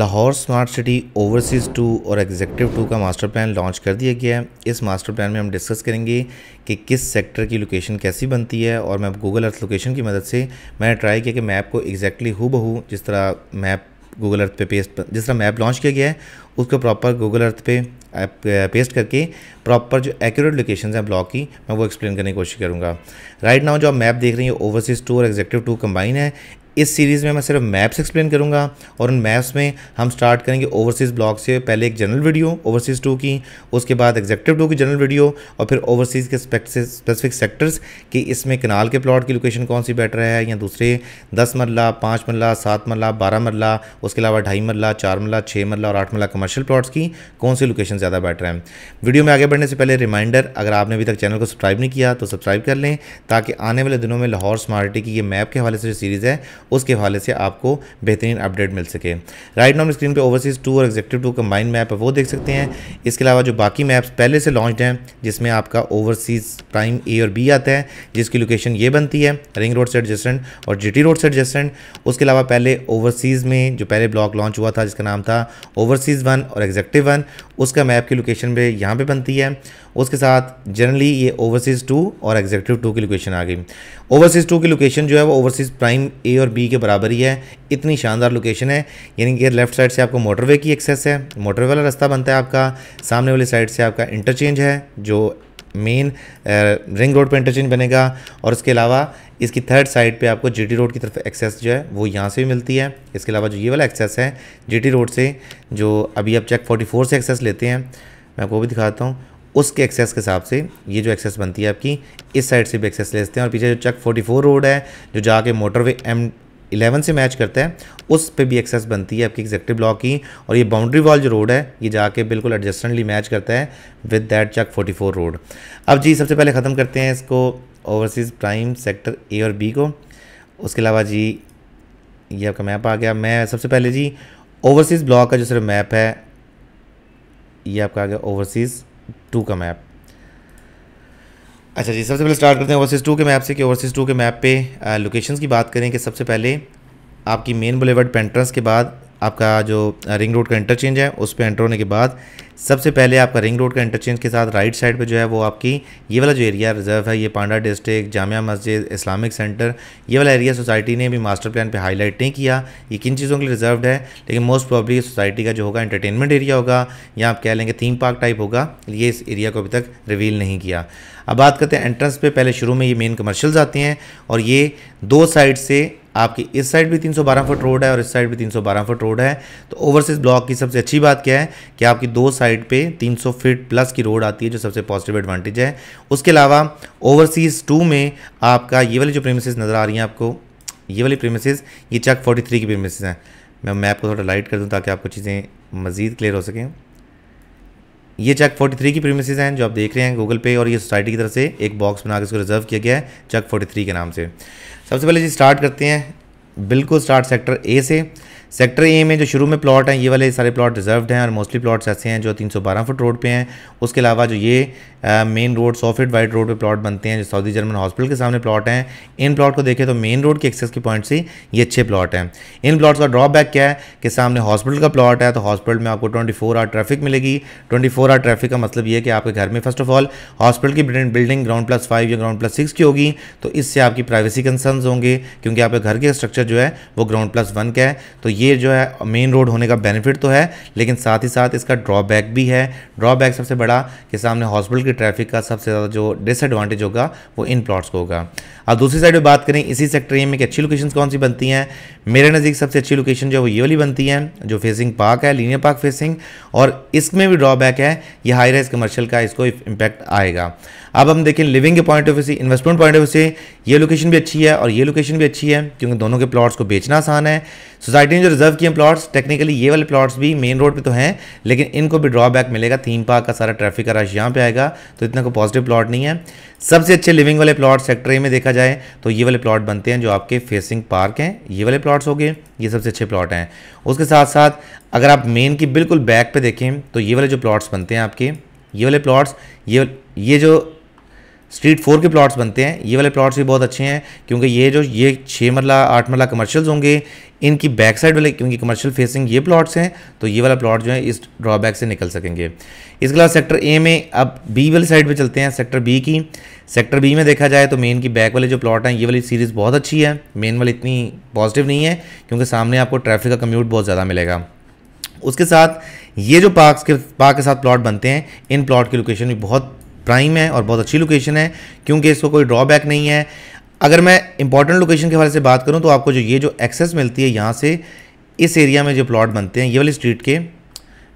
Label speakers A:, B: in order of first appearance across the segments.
A: Lahore smart city overseas two और executive two का master plan launch कर दिया गया है इस मास्टर प्लान में हम डिस्कस करेंगे कि किस सेक्टर की लोकेशन कैसी बनती है और मैं गूगल अर्थ लोकेशन की मदद से मैंने ट्राई किया कि मैप को एग्जैक्टली हु बहू जिस तरह मैप गूगल अर्थ पे पेस्ट जिस तरह मैप लॉन्च किया गया है उसको प्रॉपर गूगल अर्थ पे पेस्ट करके प्रॉपर जो एक्यूरेट लोकेशन है ब्लॉक की मैं वो एक्सप्लेन करने की कोशिश करूँगा राइट नाउ जो आप मैप देख रही हैं ओवरसीज़ टू और एग्जेक्टिव टू कंबाइन है इस सीरीज़ में मैं सिर्फ मैप्स एक्सप्लेन करूँगा और उन मैप्स में हम स्टार्ट करेंगे ओवरसीज़ ब्लॉक से पहले एक जनरल वीडियो ओवरसीज़ टू की उसके बाद एग्जेक्टिव टू की जनरल वीडियो और फिर ओवरसीज़ के स्पेसिफिक सेक्टर्स कि इसमें कनाल के प्लॉट की लोकेशन कौन सी बेटर है या दूसरे दस मरला पाँच मरला सात मरला बारह मरला उसके अलावा ढाई मरला चार मरला छः मरला और आठ मरला कमर्शियल प्लाट्स की कौन सी लोकेशन ज़्यादा बेटर है वीडियो में आगे बढ़ने से पहले रिमाइंडर अगर आपने अभी तक चैनल को सब्सक्राइब नहीं किया तो सब्सक्राइब कर लें ताकि आने वाले दिनों में लाहौर स्मार्टी की ये मैप के हवाले से जो सीरीज़ है उसके हवाले से आपको बेहतरीन अपडेट मिल सके राइट नाम स्क्रीन पर ओवरसीज़ टू और एग्जेक्टिव टू कंबाइन मैप है वो देख सकते हैं इसके अलावा जो बाकी मैप्स पहले से लॉन्च हैं जिसमें आपका ओवरसीज़ प्राइम ए और बी आता है जिसकी लोकेशन ये बनती है रिंग रोड से एडजस्टेंट और टी रोड से एडजस्टेंट उसके अलावा पहले ओवरसीज़ में जो पहले ब्लॉक लॉन्च हुआ था जिसका नाम था ओवरसीज़ वन और एग्जेक्टिव वन उसका मैप की लोकेशन पर यहाँ पर बनती है उसके साथ जनरली ये ओवरसीज़ टू और एग्जेक्टिव टू की लोकेशन आ गई ओवरसीज़ टू की लोकेशन जो है वो ओवरसीज़ प्राइम ए और बी बी के बराबर ही है इतनी शानदार लोकेशन है यानी कि लेफ्ट साइड से आपको मोटरवे की एक्सेस है मोटरवे वाला रास्ता बनता है आपका सामने वाली साइड से आपका इंटरचेंज है जो मेन रिंग रोड पर इंटरचेंज बनेगा और उसके अलावा इसकी थर्ड साइड पे आपको जीटी रोड की तरफ एक्सेस जो है वो यहाँ से भी मिलती है इसके अलावा जो ये वाला एक्सेस है जीटी रोड से जो अभी आप चेक 44 से एक्सेस लेते हैं मैं आपको भी दिखाता हूँ उसके एक्सेस के हिसाब से ये जो एक्सेस बनती है आपकी इस साइड से भी एक्सेस लेते हैं और पीछे जो चेक फोर्टी रोड है जो जाके मोटरवे एम 11 से मैच करता है उस पे भी एक्सेस बनती है आपकी एग्जेक्टिव ब्लॉक की और ये बाउंड्री वॉल जो रोड है ये जाके बिल्कुल एडजस्टेंटली मैच करता है विद दैट चक 44 रोड अब जी सबसे पहले ख़त्म करते हैं इसको ओवरसीज़ प्राइम सेक्टर ए और बी को उसके अलावा जी ये आपका मैप आ गया मैं सबसे पहले जी ओवरसीज़ ब्लॉक का जो सिर्फ मैप है ये आपका आ गया ओवरसीज़ टू का मैप अच्छा जी सबसे पहले स्टार्ट करते हैं ओवरसीज़ टू के मैप से कि ओवरसीज़ टू के मैप पे लोकेशंस uh, की बात करें कि सबसे पहले आपकी मेन बुलेवर्ड पेंट्रेंस के बाद आपका जो रिंग रोड का इंटरचेंज है उस पर एंटर होने के बाद सबसे पहले आपका रिंग रोड का इंटरचेंज के साथ राइट साइड पे जो है वो आपकी ये वाला जो एरिया रिजर्व है ये पांडा डिस्ट्रिक्ट जामिया मस्जिद इस्लामिक सेंटर ये वाला एरिया सोसाइटी ने भी मास्टर प्लान पे हाईलाइट नहीं किया ये किन चीज़ों के लिए रिजर्व है लेकिन मोस्ट प्रॉब्ली सोसाइटी का जो होगा इंटरटेनमेंट एरिया होगा या आप कह लेंगे थीम पार्क टाइप होगा ये इस एरिया को अभी तक रिवील नहीं किया अब बात करते हैं एंट्रेंस पर पहले शुरू में ये मेन कमर्शल्स आते हैं और ये दो साइड से आपकी इस साइड भी 312 फुट रोड है और इस साइड भी 312 फुट रोड है तो ओवरसीज ब्लॉक की सबसे अच्छी बात क्या है कि आपकी दो साइड पे 300 फीट प्लस की रोड आती है जो सबसे पॉजिटिव एडवांटेज है उसके अलावा ओवरसीज़ टू में आपका ये वाली जो प्रेमिसज नज़र आ रही हैं आपको ये वाली प्रेमिसज ये चक थ्री की प्रेमिसज हैं मैं मैप को थोड़ा लाइट कर दूँ ताकि आपको चीज़ें मज़ीद क्लियर हो सकें ये चक 43 की प्रीमिसेज हैं जो आप देख रहे हैं गूगल पे और ये सोसाइटी की तरफ से एक बॉक्स बना के इसको रिजर्व किया गया है चक 43 के नाम से सबसे पहले जी स्टार्ट करते हैं बिल्कुल स्टार्ट सेक्टर ए से सेक्टर ए में जो शुरू में प्लॉट हैं ये वाले सारे प्लॉट रिजर्व हैं और मोस्टली प्लॉट्स ऐसे हैं जो 312 फुट रोड पे हैं उसके अलावा जो ये मेन रोड सौ फिट वाइड रोड पे प्लॉट बनते हैं जो सऊदी जर्मन हॉस्पिटल के सामने प्लॉट हैं इन प्लॉट को देखें तो मेन रोड के एक्सेस के पॉइंट से ये अच्छे प्लॉट हैं इन प्लॉट्स का ड्रॉबैक क्या है कि सामने हॉस्पिटल का प्लॉट है तो हॉस्पिटल में आपको ट्वेंटी फोर आवर ट्रैफिक मिलेगी ट्वेंटी फोर आवर ट्रैफिक का मतलब ये है कि आपके घर में फर्स्ट ऑफ ऑल हॉस्पिटल की बिल्डिंग ग्राउंड प्लस फाइव या ग्राउंड प्लस सिक्स की होगी तो इससे आपकी प्राइवेसी कंसर्न होंगे क्योंकि आपके घर के स्ट्रक्चर जो है वो ग्राउंड प्लस वन का है तो ये जो है मेन रोड होने का बेनिफिट तो है लेकिन साथ ही साथ इसका ड्रॉबैक भी है ड्रॉबैक सबसे बड़ा कि सामने हॉस्पिटल की ट्रैफिक का सबसे ज़्यादा जो डिसएडवांटेज होगा वो इन प्लॉट्स को होगा अब दूसरी साइड में बात करें इसी सेक्टर में कि अच्छी लोकेशन कौन सी बनती हैं मेरे नज़दीक सबसे अच्छी लोकेशन जो है वो ये वाली बनती है जो फेसिंग पार्क है लीनियर पार्क फेसिंग और इसमें भी ड्रॉबैक है ये हाई राइज कमर्शियल का इसको इम्पैक्ट आएगा अब हम देखें लिविंग के पॉइंट ऑफ व्यू से इन्वेस्टमेंट पॉइंट ऑफ व्यू से ये लोकेशन भी अच्छी है और ये लोकेशन भी अच्छी है क्योंकि दोनों के प्लॉट्स को बेचना आसान है सोसाइटी ने जो रिजर्व किए प्लॉट्स टेक्निकली ये वाले प्लॉट्स भी मेन रोड पे तो हैं लेकिन इनको भी ड्रॉबैक मिलेगा थीम पार्क का सारा ट्रैफिक का रश यहाँ पे आएगा तो इतना कोई पॉजिटिव प्लॉट नहीं है सबसे अच्छे लिविंग वाले प्लॉट सेक्टर ए में देखा जाए तो ये वाले प्लॉट बनते हैं जो आपके फेसिंग पार्क हैं ये वाले प्लॉट्स हो गए ये सबसे अच्छे प्लॉट हैं उसके साथ साथ अगर आप मेन की बिल्कुल बैक पर देखें तो ये वाले जो प्लॉट्स बनते हैं आपके ये वाले प्लॉट्स ये ये जो स्ट्रीट फोर के प्लॉट्स बनते हैं ये वाले प्लॉट्स भी बहुत अच्छे हैं क्योंकि ये जो ये छः मरला आठ मरला कमर्शियल्स होंगे इनकी बैक साइड वाले क्योंकि कमर्शियल फेसिंग ये प्लॉट्स हैं तो ये वाला प्लॉट जो है इस ड्रॉबैक से निकल सकेंगे इसके अलावा सेक्टर ए में अब बी वाली साइड पर चलते हैं सेक्टर बी की सेक्टर बी में देखा जाए तो मेन की बैक वाले जो प्लॉट हैं ये वाली सीरीज़ बहुत अच्छी है मेन वाली इतनी पॉजिटिव नहीं है क्योंकि सामने आपको ट्रैफिक का कम्यूट बहुत ज़्यादा मिलेगा उसके साथ ये जो पार्क के पार्क के साथ प्लॉट बनते हैं इन प्लॉट की लोकेशन भी बहुत प्राइम है और बहुत अच्छी लोकेशन है क्योंकि इसको कोई ड्रॉबैक नहीं है अगर मैं इंपॉर्टेंट लोकेशन के हवाले से बात करूँ तो आपको जो ये जो एक्सेस मिलती है यहाँ से इस एरिया में जो प्लॉट बनते हैं ये वाली स्ट्रीट के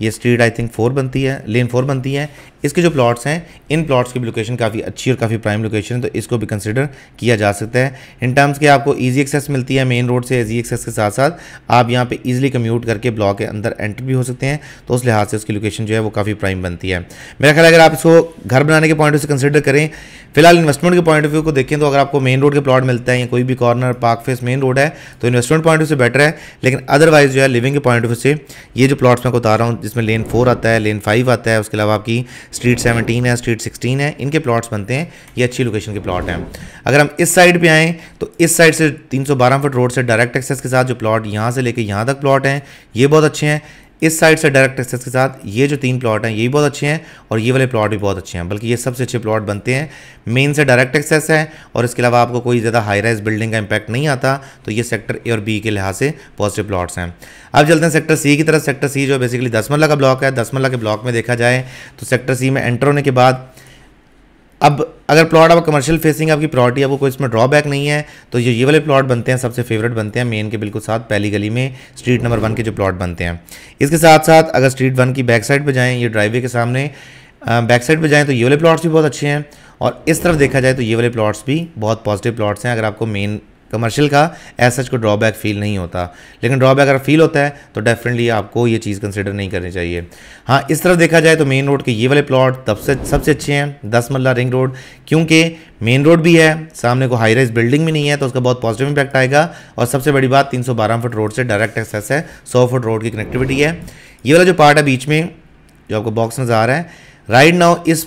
A: ये स्ट्रीट आई थिंक फोर बनती है लेन फोर बनती है इसके जो प्लॉट्स हैं इन प्लॉट्स की भी लोकेशन काफ़ी अच्छी और काफ़ी प्राइम लोकेशन है तो इसको भी कंसिडर किया जा सकता है इन टर्म्स के आपको ईजी एक्सेस मिलती है मेन रोड से ईजी एक्सेस के साथ साथ आप यहाँ पर ईजिली कम्यूट करके ब्लॉक के अंदर एंटर भी हो सकते हैं तो उस लिहाज से उसकी लोकेशन जो है वो काफ़ी प्राइम बनती है मेरा ख्याल अगर आप इसको घर बनाने के पॉइंट ऑफ से कंसिडर करें फिलहाल इन्वेस्टमेंट के पॉइंट ऑफ व्यू को देखें तो अगर आपको मेन रोड के प्लॉट मिलता है या कोई भी corner park face main road है तो इन्वेस्टमेंट पॉइंट ऑफ से बेटर है लेकिन अदरवाइज जो है लिविंग के पॉइंट ऑफ व्यू से ये जो प्लॉट्स मैं बता रहा हूँ जिसमें लेन फोर आता है लेन फाइव आता है उसके अलावा आपकी स्ट्रीट सेवनटीन है स्ट्रीट सिक्सटीन है इनके प्लॉट्स बनते हैं ये अच्छी लोकेशन के प्लॉट हैं अगर हम इस साइड पे आएँ तो इस साइड से 312 फुट रोड से डायरेक्ट एक्सेस के साथ जो प्लॉट यहाँ से लेके यहाँ तक प्लॉट हैं ये बहुत अच्छे हैं इस साइड से डायरेक्ट एक्सेस के साथ ये जो तीन प्लॉट हैं ये भी बहुत अच्छे हैं और ये वाले प्लॉट भी बहुत अच्छे हैं बल्कि ये सबसे अच्छे प्लॉट बनते हैं मेन से डायरेक्ट एक्सेस है और इसके अलावा आपको कोई ज़्यादा हाई राइज बिल्डिंग का इंपैक्ट नहीं आता तो ये सेक्टर ए और बी के लिहाज से पॉजिटिव प्लॉट्स हैं अब चलते हैं सेक्टर सी की तरफ सेक्टर सी जो बेसिकली दस मल्ला का ब्लॉक है दस मल्ला के ब्लॉक में देखा जाए तो सेक्टर सी में एंटर होने के बाद अब अगर प्लॉट अब कमर्शियल फेसिंग आपकी प्रॉपर्टी आपको कोई इसमें ड्रॉबैक नहीं है तो ये ये वाले प्लॉट बनते हैं सबसे फेवरेट बनते हैं मेन के बिल्कुल साथ पहली गली में स्ट्रीट नंबर वन के जो प्लॉट बनते हैं इसके साथ साथ अगर स्ट्रीट वन की बैक साइड पर जाएँ ये ड्राइवे के सामने बैक साइड पर जाएँ तो ये वाले प्लॉट्स भी बहुत अच्छे हैं और इस तरफ देखा जाए तो ये वाले प्लॉट्स भी बहुत पॉजिटिव प्लॉट्स हैं अगर आपको मेन कमर्शियल का ऐसा सच को ड्रॉबैक फील नहीं होता लेकिन ड्रॉबैक अगर फील होता है तो डेफिनेटली आपको ये चीज़ कंसिडर नहीं करनी चाहिए हाँ इस तरफ देखा जाए तो मेन रोड के ये वाले प्लॉट तब से सबसे अच्छे हैं दस मल्ला रिंग रोड क्योंकि मेन रोड भी है सामने को हाई राइज बिल्डिंग भी नहीं है तो उसका बहुत पॉजिटिव इम्पैक्ट आएगा और सबसे बड़ी बात तीन फुट रोड से डायरेक्ट एक्सेस है सौ फुट रोड की कनेक्टिविटी है ये वाला जो पार्ट है बीच में जो आपको बॉक्स नज़र आ रहा है राइट नाउ इस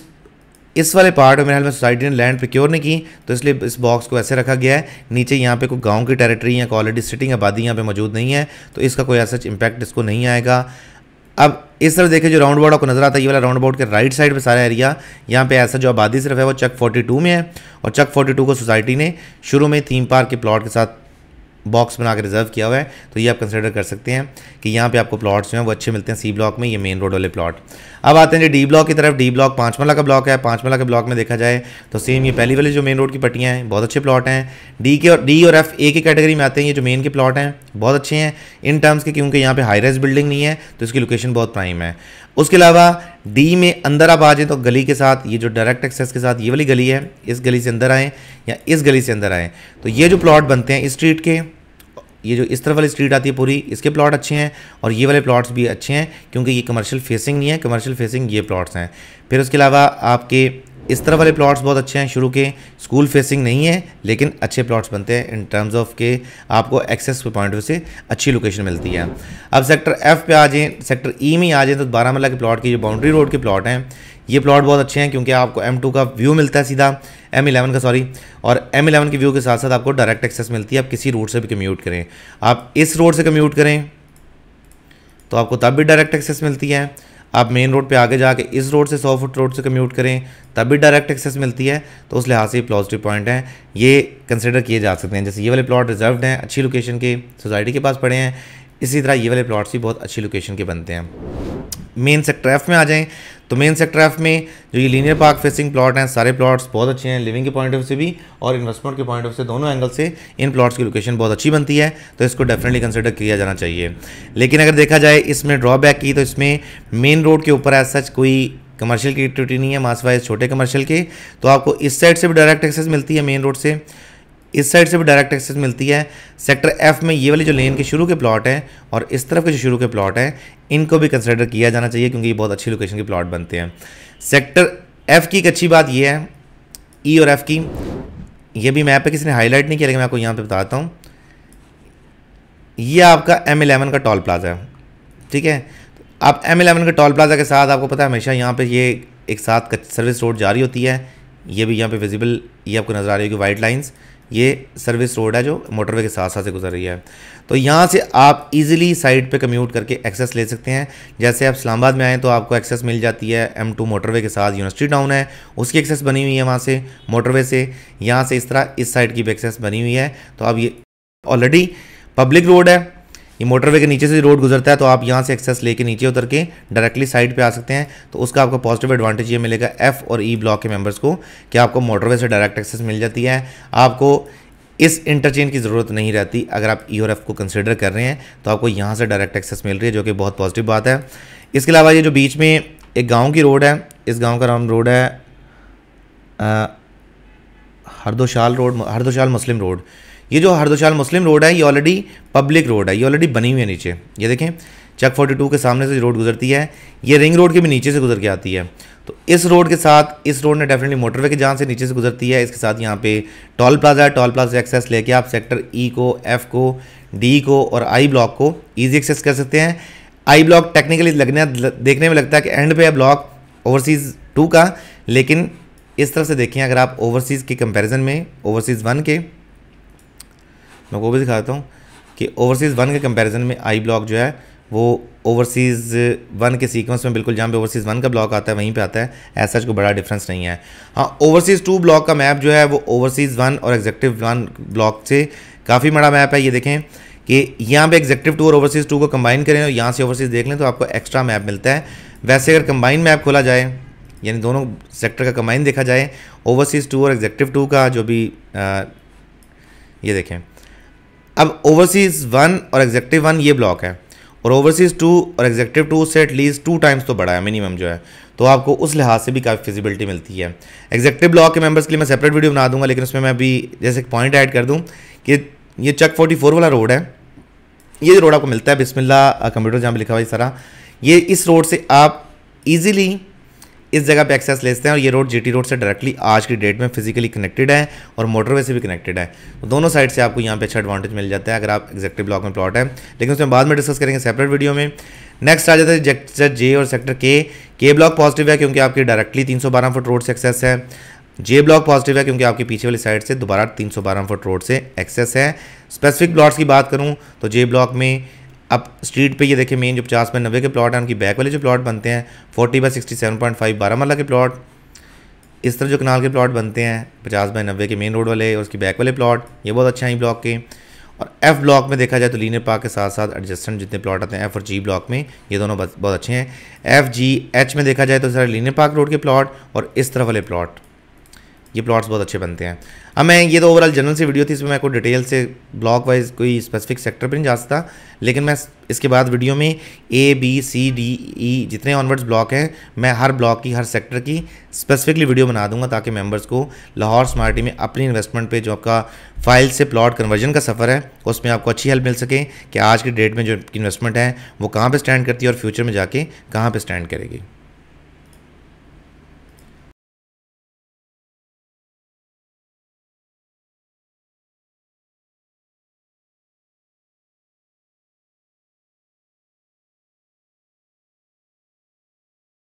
A: इस वाले पार्ट में मेरे ख्याल में सोसाइटी ने लैंड प्रिक्योर नहीं की तो इसलिए इस बॉक्स को ऐसे रखा गया है नीचे यहाँ पे कोई गांव की टेरिटरी या कॉलेडी सिटिंग आबादी यहाँ पे मौजूद नहीं है तो इसका कोई ऐसा इंपैक्ट इसको नहीं आएगा अब इस तरफ देखें जो राउंड बोर्ड आपको नजर आता है ये वाला राउंड बोर्ड के राइट साइड पर सारा एरिया यहाँ पे ऐसा जो आबादी सिर्फ है वो चक फोर्टी में है और चक फोर्टी को सोसाइटी ने शुरू में थीम पार्क के प्लाट के साथ बॉक्स बना के रिजर्व किया हुआ है तो ये आप कंसिडर कर सकते हैं कि यहाँ पे आपको प्लॉट्स जो हैं वो अच्छे मिलते हैं सी ब्लॉक में ये मेन रोड वाले प्लॉट अब आते हैं जी डी ब्लॉक की तरफ डी ब्लॉक पाँच मला का ब्लॉक है पाँच मला के ब्लॉक में देखा जाए तो सेम ये पहली वाली जो मेन रोड की पट्टियाँ हैं बहुत अच्छे प्लॉट हैं डी के और डी और एफ ए की कैटेगरी में आते हैं ये जो मेन के प्लॉट हैं बहुत अच्छे हैं इन टर्म्स के क्योंकि यहाँ पर हाई रेस बिल्डिंग नहीं है तो इसकी लोकेशन बहुत प्राइम है उसके अलावा डी में अंदर आप आ जाए तो गली के साथ ये जो डायरेक्ट एक्सेस के साथ ये वाली गली है इस गली से अंदर आएँ या इस गली से अंदर आएँ तो ये जो प्लॉट बनते हैं इस स्ट्रीट के ये जो इस तरफ वाली स्ट्रीट आती है पूरी इसके प्लॉट अच्छे हैं और ये वाले प्लॉट्स भी अच्छे हैं क्योंकि ये कमर्शियल फेसिंग नहीं है कमर्शियल फेसिंग ये प्लॉट्स हैं फिर उसके अलावा आपके इस तरह वाले प्लॉट्स बहुत अच्छे हैं शुरू के स्कूल फेसिंग नहीं है लेकिन अच्छे प्लॉट्स बनते हैं इन टर्म्स ऑफ के आपको एक्सेस पॉइंट से अच्छी लोकेशन मिलती है अब सेक्टर एफ पे आ जाएँ सेक्टर ई में आ जाएँ तो बारामला के प्लॉट की जो बाउंड्री रोड के प्लॉट हैं ये प्लॉट बहुत अच्छे हैं क्योंकि आपको एम का व्यू मिलता है सीधा एम का सॉरी और एम के व्यू के साथ साथ आपको डायरेक्ट एक्सेस मिलती है आप किसी रोड से भी कम्यूट करें आप इस रोड से कम्यूट करें तो आपको तब भी डायरेक्ट एक्सेस मिलती है आप मेन रोड पे आगे जाके इस रोड से सौ फुट रोड से कम्यूट करें तब भी डायरेक्ट एक्सेस मिलती है तो उस लिहाज से पॉजिटिव पॉइंट हैं ये कंसिडर किए जा सकते हैं जैसे ये वाले प्लॉट रिजर्व्ड हैं अच्छी लोकेशन के सोसाइटी के पास पड़े हैं इसी तरह ये वाले प्लॉट्स भी बहुत अच्छी लोकेशन के बनते हैं मेन सेक्टर एफ में आ जाएँ तो मेन सेक्टर एफ में जो ये लीनियर पार्क फेसिंग प्लॉट हैं सारे प्लॉट्स बहुत अच्छे हैं लिविंग के पॉइंट ऑफ से भी और इन्वेस्टमेंट के पॉइंट ऑफ से दोनों एंगल से इन प्लॉट्स की लोकेशन बहुत अच्छी बनती है तो इसको डेफिनेटली कंसिडर किया जाना चाहिए लेकिन अगर देखा जाए इसमें ड्रॉबैक की तो इसमें मेन रोड के ऊपर एज सच कोई कमर्शियल की एक्टिविटी नहीं है मास वाइज छोटे कमर्शियल के तो आपको इस साइड से भी डायरेक्ट एक्सेस मिलती है मेन रोड से इस साइड से भी डायरेक्ट एक्सेस मिलती है सेक्टर एफ में ये वाली जो लेन के शुरू के प्लॉट हैं और इस तरफ के जो शुरू के प्लॉट हैं इनको भी कंसिडर किया जाना चाहिए क्योंकि ये बहुत अच्छी लोकेशन के प्लॉट बनते हैं सेक्टर एफ़ की एक अच्छी बात यह है ई e और एफ़ की ये भी मैप पे किसी ने हाईलाइट नहीं किया लेकिन मैं आपको यहाँ पे बताता हूँ ये आपका एम एलेवन का टॉल प्लाजा है ठीक है आप एम एलेवन के टॉल प्लाजा के साथ आपको पता है हमेशा यहाँ पे ये एक साथ सर्विस रोड जारी होती है ये भी यहाँ पे विजिबल ये आपको नज़र आ रही होगी वाइट लाइन्स ये सर्विस रोड है जो मोटरवे के साथ साथ से गुजर रही है तो यहाँ से आप इजीली साइड पे कम्यूट करके एक्सेस ले सकते हैं जैसे आप इस्लामाबाद में आएँ तो आपको एक्सेस मिल जाती है एम टू मोटरवे के साथ यूनिवर्सिटी टाउन है उसकी एक्सेस बनी हुई है वहाँ से मोटरवे से यहाँ से इस तरह इस साइड की भी एक्सेस बनी हुई है तो अब ये ऑलरेडी पब्लिक रोड है ये मोटरवे के नीचे से रोड गुजरता है तो आप यहाँ से एक्सेस लेके नीचे उतर के डायरेक्टली साइड पे आ सकते हैं तो उसका आपको पॉजिटिव एडवांटेज ये मिलेगा एफ और ई e ब्लॉक के मेंबर्स को कि आपको मोटरवे से डायरेक्ट एक्सेस मिल जाती है आपको इस इंटरचेंज की ज़रूरत नहीं रहती अगर आप ई e और एफ को कंसिडर कर रहे हैं तो आपको यहाँ से डायरेक्ट एक्सेस मिल रही है जो कि बहुत पॉजिटिव बात है इसके अलावा ये जो बीच में एक गाँव की रोड है इस गाँव का नाम रोड है हरदोशाल रोड हरदोशाल मुस्लिम रोड ये जो हरदोशाल मुस्लिम रोड है ये ऑलरेडी पब्लिक रोड है ये ऑलरेडी बनी हुई है नीचे ये देखें चक 42 के सामने से रोड गुजरती है ये रिंग रोड के भी नीचे से गुजर के आती है तो इस रोड के साथ इस रोड ने डेफिनेटली मोटरवे के जहाँ से नीचे से गुजरती है इसके साथ यहाँ पे टॉल प्लाजा है टॉल प्लाजा एक्सेस लेके आप सेक्टर ई e को एफ को डी को और आई ब्लॉक को ईजी एक्सेस कर सकते हैं आई ब्लॉक टेक्निकली लगने देखने में लगता है कि एंड पे है ब्लॉक ओवरसीज़ टू का लेकिन इस तरह से देखें अगर आप ओवरसीज़ के कंपैरिजन में ओवरसीज़ वन के मैं वो भी दिखाता हूँ कि ओवरसीज़ वन के कंपैरिजन में आई ब्लॉक जो है वो ओवरसीज़ वन के सीक्वेंस में बिल्कुल जहाँ पे ओवरसीज़ वन का ब्लॉक आता है वहीं पे आता है ऐसा कोई बड़ा डिफरेंस नहीं है हाँ ओवरसीज़ टू ब्लॉक का मैप जो है वो ओवरसीज़ वन और एग्जेक्टिव वन ब्लॉक से काफ़ी बड़ा मैप है ये देखें कि यहाँ पे एग्जेक्टिव टू और ओवरसीज़ टू को कम्बाइन करें और यहाँ से ओवरसीज़ देख लें तो आपको एक्स्ट्रा मैप मिलता है वैसे अगर कम्बाइन मैप खोला जाए यानी दोनों सेक्टर का कम्बाइन देखा जाए ओवरसीज़ टू और एग्जेक्टिव टू का जो भी आ, ये देखें अब ओवरसीज़ वन और एग्जेक्टिव वन ये ब्लॉक है और ओवरसीज़ टू और एग्जेक्टिव टू से एटलीस्ट टू टाइम्स तो बड़ा है मिनिमम जो है तो आपको उस लिहाज से भी काफ़ी फिजिबिलिटी मिलती है एग्जेक्टिव ब्लॉक के मेंबर्स के लिए मैं सेपरेट वीडियो बना दूंगा लेकिन उसमें मैं अभी जैसे एक पॉइंट ऐड कर दूँ कि ये चक 44 वाला रोड है ये रोड आपको मिलता है बिस्मिल्ला कंप्यूटर जहाँ पर लिखा हुआ है सारा ये इस रोड से आप ईजिली इस जगह पे एक्सेस लेते हैं और ये रोड जी रोड से डायरेक्टली आज की डेट में फिजिकली कनेक्टेड है और मोटरवे से भी कनेक्टेड है तो दोनों साइड से आपको यहाँ पे अच्छा एडवांटेज मिल जाता है अगर आप एक्जेक्टिव ब्लॉक में प्लॉट है लेकिन उसमें बाद में डिस्कस करेंगे सेपरेट वीडियो में नेक्स्ट आ जाता है सेक्टर जे और सेक्टर के के ब्लॉक पॉजिटिव है क्योंकि आपकी डायरेक्टली 312 फुट रोड से एक्सेस है जे ब्लॉक पॉजिटिव है क्योंकि आपके पीछे वाली साइड से दोबारा 312 फुट रोड से एक्सेस है स्पेसिफिक ब्लॉक्स की बात करूं तो जे ब्लॉक में अब स्ट्रीट पे ये देखें मेन जो पचास बाई नब्बे के प्लॉट हैं उनकी बैक वाले जो प्लॉट बनते हैं forty by sixty seven point five बारह मरला के प्लॉट इस तरह जो कनाल के प्लॉट बनते हैं पचास बाई नब्बे के मेन रोड वाले और उसकी बैक वाले प्लॉट ये बहुत अच्छा है ब्लॉक के और एफ़ ब्लॉक में देखा जाए तो लीनर पार्क के साथ साथ एडजस्टेंट जितने प्लॉट आते हैं एफ़ और जी ब्लॉक में ये दोनों बहुत अच्छे हैं एफ़ जी एच में देखा जाए तो सारे लीनर पार्क रोड के प्लॉट और इस तरफ वाले प्लॉट ये प्लॉट्स बहुत अच्छे बनते हैं अब मैं ये तो ओवरऑल जनरल से वीडियो थी इसमें मैं कोई डिटेल से ब्लॉक वाइज कोई स्पेसिफिक सेक्टर पर नहीं जा सकता लेकिन मैं इसके बाद वीडियो में A B C D E जितने ऑनवर्ड्स ब्लॉक हैं मैं हर ब्लॉक की हर सेक्टर की स्पेसिफिकली वीडियो बना दूंगा ताकि मेंबर्स को लाहौर स्मार्टी में अपनी इन्वेस्टमेंट पे जो आपका फाइल से प्लॉट कन्वर्जन का सफ़र है उसमें आपको अच्छी हेल्प मिल सके कि आज की डेट में जो इन्वेस्टमेंट है वो कहाँ पर स्टैंड करती है और फ्यूचर में जाके कहाँ पर स्टैंड करेगी